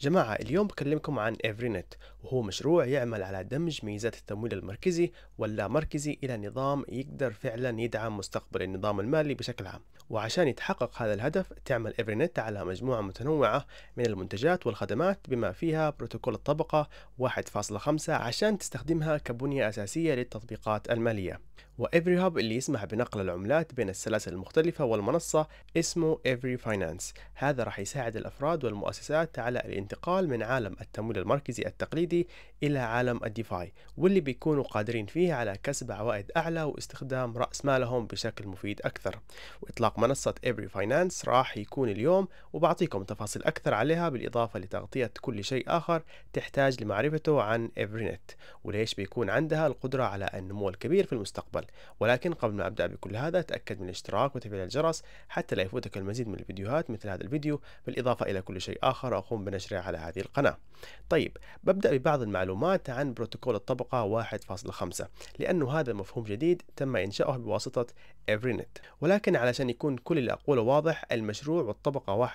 جماعة اليوم بكلمكم عن إيفرينت وهو مشروع يعمل على دمج ميزات التمويل المركزي واللا مركزي إلى نظام يقدر فعلا يدعم مستقبل النظام المالي بشكل عام وعشان يتحقق هذا الهدف تعمل إيفرينت على مجموعة متنوعة من المنتجات والخدمات بما فيها بروتوكول الطبقة 1.5 عشان تستخدمها كبنية أساسية للتطبيقات المالية وإيفري هاب اللي يسمح بنقل العملات بين السلاسل المختلفة والمنصة اسمه إيفري فاينانس هذا راح يساعد الأفراد والمؤسسات على الانتقال من عالم التمويل المركزي التقليدي إلى عالم الديفاي واللي بيكونوا قادرين فيه على كسب عوائد أعلى واستخدام رأس مالهم بشكل مفيد أكثر وإطلاق منصة إيفري فاينانس راح يكون اليوم وبعطيكم تفاصيل أكثر عليها بالإضافة لتغطية كل شيء آخر تحتاج لمعرفته عن إيفري نت وليش بيكون عندها القدرة على النمو الكبير في المستقبل ولكن قبل ما أبدأ بكل هذا تأكد من الاشتراك وتفعيل الجرس حتى لا يفوتك المزيد من الفيديوهات مثل هذا الفيديو بالإضافة إلى كل شيء آخر أقوم بنشره على هذه القناة طيب ببدأ ببعض المعلومات عن بروتوكول الطبقة 1.5 لأنه هذا مفهوم جديد تم إنشاؤه بواسطة إفرينت ولكن علشان يكون كل اللي أقوله واضح المشروع والطبقة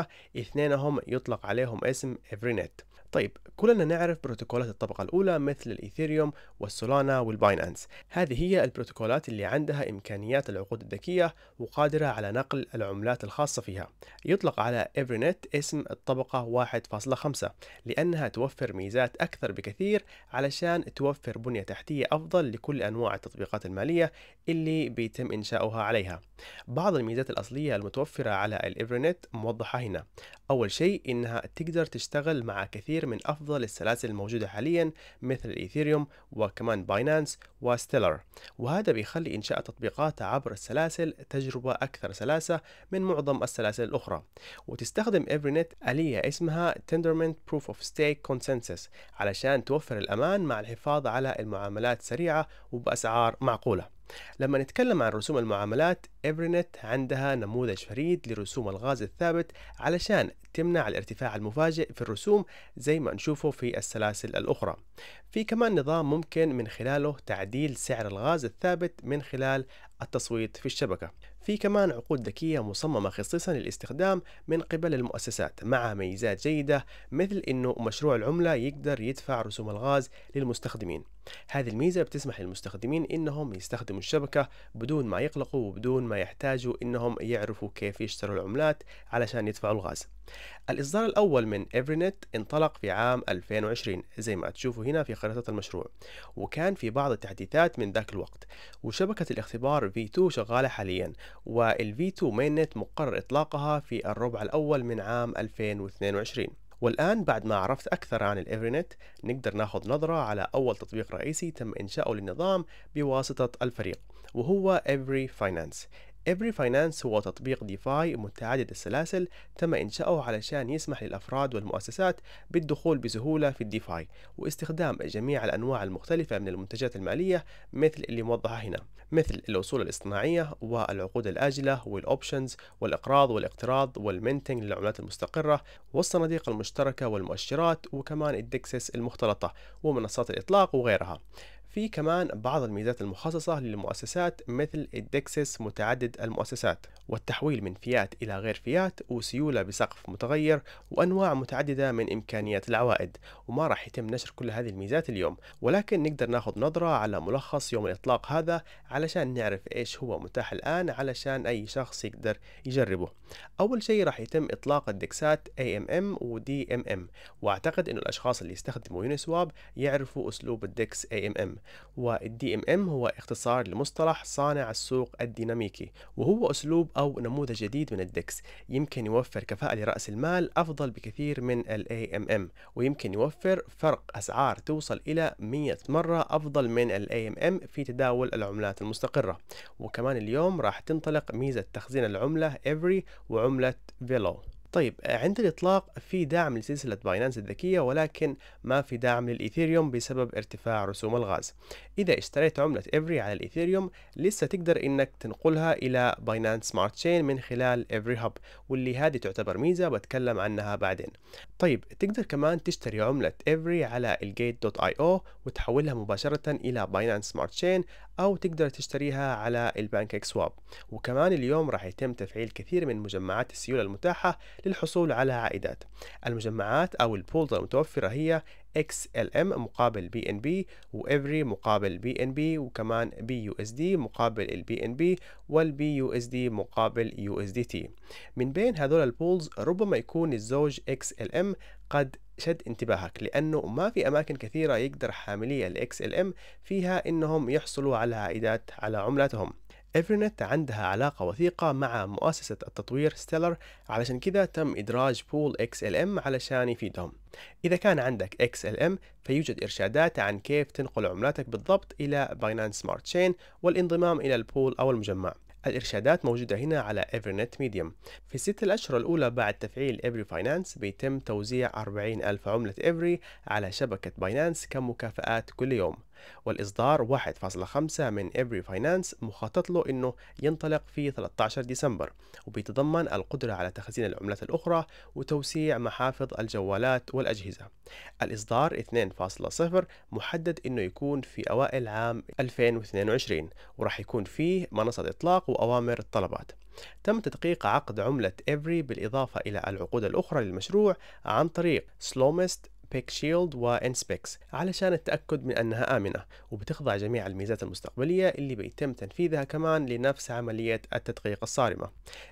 1.5 اثنينهم يطلق عليهم اسم إفرينت طيب كلنا نعرف بروتوكولات الطبقة الأولى مثل الإيثيريوم والسولانا والباينانس هذه هي البروتوكولات اللي عندها إمكانيات العقود الذكية وقادرة على نقل العملات الخاصة فيها يطلق على إيفرنت اسم الطبقة 1.5 لأنها توفر ميزات أكثر بكثير علشان توفر بنية تحتية أفضل لكل أنواع التطبيقات المالية اللي بيتم إنشاؤها عليها بعض الميزات الأصلية المتوفرة على الإيفرنت موضحة هنا أول شيء إنها تقدر تشتغل مع كثير كثير من أفضل السلاسل الموجودة حاليا مثل الإيثيريوم وكمان باينانس وستيلر وهذا بيخلي إنشاء تطبيقات عبر السلاسل تجربة أكثر سلاسة من معظم السلاسل الأخرى وتستخدم إيفرينت آلية اسمها Tendermint Proof of Stake Consensus علشان توفر الأمان مع الحفاظ على المعاملات سريعة وبأسعار معقولة لما نتكلم عن رسوم المعاملات إبرنت عندها نموذج فريد لرسوم الغاز الثابت علشان تمنع الارتفاع المفاجئ في الرسوم زي ما نشوفه في السلاسل الأخرى في كمان نظام ممكن من خلاله تعديل سعر الغاز الثابت من خلال التصويت في الشبكة في كمان عقود ذكية مصممة خصيصا للاستخدام من قبل المؤسسات مع ميزات جيدة مثل أنه مشروع العملة يقدر يدفع رسوم الغاز للمستخدمين هذه الميزة بتسمح للمستخدمين أنهم يستخدموا الشبكة بدون ما يقلقوا وبدون ما يحتاجوا أنهم يعرفوا كيف يشتروا العملات علشان يدفعوا الغاز الإصدار الأول من إيفرينت انطلق في عام 2020 زي ما تشوفوا هنا في خريطة المشروع وكان في بعض التحديثات من ذاك الوقت وشبكة الاختبار V2 شغالة حاليا وال V2 مينت مقرر إطلاقها في الربع الأول من عام 2022 والآن بعد ما عرفت أكثر عن الإيفرينت نقدر ناخذ نظرة على أول تطبيق رئيسي تم إنشاؤه للنظام بواسطة الفريق وهو Every Finance إبري فاينانس هو تطبيق ديفاي متعدد السلاسل تم إنشاؤه علشان يسمح للأفراد والمؤسسات بالدخول بسهولة في الديفاي واستخدام جميع الأنواع المختلفة من المنتجات المالية مثل اللي موضحة هنا مثل الأصول الاصطناعية والعقود الآجلة والأوبشنز والإقراض والاقتراض والمنتنج للعملات المستقرة والصناديق المشتركة والمؤشرات وكمان الدكسس المختلطة ومنصات الإطلاق وغيرها في كمان بعض الميزات المخصصة للمؤسسات مثل الدكسس متعدد المؤسسات والتحويل من فيات إلى غير فيات وسيولة بسقف متغير وأنواع متعددة من إمكانيات العوائد وما راح يتم نشر كل هذه الميزات اليوم ولكن نقدر ناخذ نظرة على ملخص يوم الإطلاق هذا علشان نعرف إيش هو متاح الآن علشان أي شخص يقدر يجربه أول شيء راح يتم إطلاق الدكسات AMM و DMM وأعتقد أن الأشخاص اللي يستخدموا يونسواب يعرفوا أسلوب الدكس AMM والدي ام ام هو اختصار لمصطلح صانع السوق الديناميكي وهو اسلوب او نموذج جديد من الدكس يمكن يوفر كفاءة لرأس المال افضل بكثير من الاي ام ام ويمكن يوفر فرق اسعار توصل الى 100 مرة افضل من الاي ام ام في تداول العملات المستقرة وكمان اليوم راح تنطلق ميزة تخزين العملة Every وعملة فيلو طيب آه، عند الإطلاق في دعم لسلسلة باينانس الذكية ولكن ما في دعم للإيثيريوم بسبب ارتفاع رسوم الغاز إذا اشتريت عملة إفري على الإيثيريوم لسه تقدر إنك تنقلها إلى باينانس سمارت تشين من خلال إفري هاب واللي هذه تعتبر ميزة بتكلم عنها بعدين طيب تقدر كمان تشتري عملة إفري على الجيت دوت آي أو وتحولها مباشرة إلى باينانس سمارت تشين أو تقدر تشتريها على البانكيك سواب وكمان اليوم راح يتم تفعيل كثير من مجمعات السيولة المتاحة للحصول على عائدات المجمعات أو البولز المتوفرة هي XLM مقابل BNB وإفري مقابل BNB وكمان BUSD مقابل البي ان بي والبي يو اس دي مقابل يو اس دي تي من بين هذول البولز ربما يكون الزوج XLM قد شد انتباهك لأنه ما في أماكن كثيرة يقدر حاملي ال ام فيها إنهم يحصلوا على عائدات على عملاتهم ايفرنت عندها علاقة وثيقة مع مؤسسة التطوير ستيلر علشان كذا تم إدراج بول ام علشان يفيدهم إذا كان عندك ام فيوجد إرشادات عن كيف تنقل عملاتك بالضبط إلى باينانس سمارت تشين والانضمام إلى البول أو المجمع الإرشادات موجودة هنا على إيفرنت ميديوم في الست الأشهر الأولى بعد تفعيل إيفري فاينانس بيتم توزيع 40 ألف عملة إيفري على شبكة باينانس كمكافآت كل يوم والإصدار 1.5 من Every فاينانس مخطط له أنه ينطلق في 13 ديسمبر وبيتضمن القدرة على تخزين العملات الأخرى وتوسيع محافظ الجوالات والأجهزة الإصدار 2.0 محدد أنه يكون في أوائل عام 2022 وراح يكون فيه منصة إطلاق وأوامر الطلبات تم تدقيق عقد عملة إيفري بالإضافة إلى العقود الأخرى للمشروع عن طريق سلومست بيك شيلد وانسبكس علشان التأكد من أنها آمنة وبتخضع جميع الميزات المستقبلية اللي بيتم تنفيذها كمان لنفس عملية التدقيق الصارمة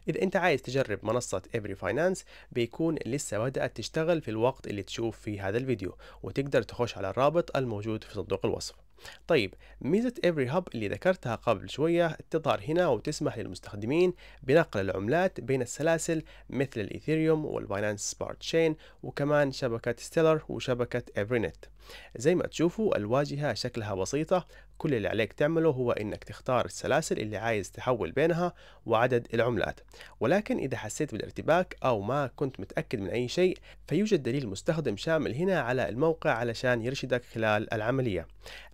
إذا أنت عايز تجرب منصة ايفري فاينانس بيكون لسه بدأت تشتغل في الوقت اللي تشوف فيه هذا الفيديو وتقدر تخش على الرابط الموجود في صندوق الوصف طيب ميزة Every هاب اللي ذكرتها قبل شوية تظهر هنا وتسمح للمستخدمين بنقل العملات بين السلاسل مثل الإيثيريوم والباينانس سبارت تشين وكمان شبكة ستيلر وشبكة افرينت زي ما تشوفوا الواجهة شكلها بسيطة كل اللي عليك تعمله هو انك تختار السلاسل اللي عايز تحول بينها وعدد العملات ولكن اذا حسيت بالارتباك او ما كنت متأكد من اي شيء فيوجد دليل مستخدم شامل هنا على الموقع علشان يرشدك خلال العملية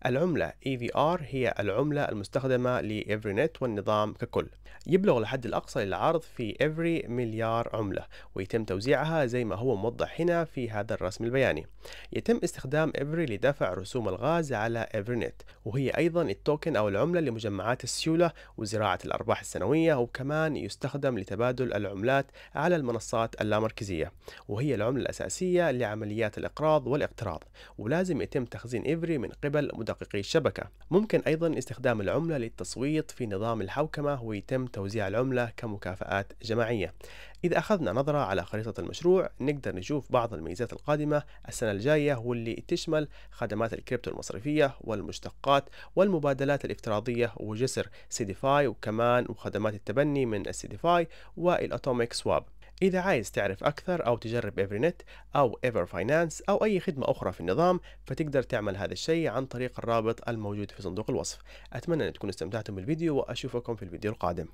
العملة EVR هي العملة المستخدمة لـ EveryNet والنظام ككل يبلغ الحد الأقصى للعرض في every مليار عملة ويتم توزيعها زي ما هو موضح هنا في هذا الرسم البياني يتم استخدام الإبري لدفع رسوم الغاز على إيفرنت وهي أيضا التوكن أو العملة لمجمعات السيولة وزراعة الأرباح السنوية وكمان يستخدم لتبادل العملات على المنصات اللامركزية وهي العملة الأساسية لعمليات الإقراض والاقتراض ولازم يتم تخزين إيفري من قبل مدققي الشبكة ممكن أيضا استخدام العملة للتصويت في نظام الحوكمة ويتم توزيع العملة كمكافآت جماعية إذا أخذنا نظرة على خريطة المشروع نقدر نشوف بعض الميزات القادمة السنة الجاية واللي تشمل خدمات الكريبتو المصرفية والمشتقات والمبادلات الافتراضية وجسر سيديفاي وكمان وخدمات التبني من السيديفاي والأتوميك سواب إذا عايز تعرف أكثر أو تجرب إيفرينت أو إيفر فاينانس أو أي خدمة أخرى في النظام فتقدر تعمل هذا الشيء عن طريق الرابط الموجود في صندوق الوصف أتمنى أن تكونوا استمتعتم بالفيديو وأشوفكم في الفيديو القادم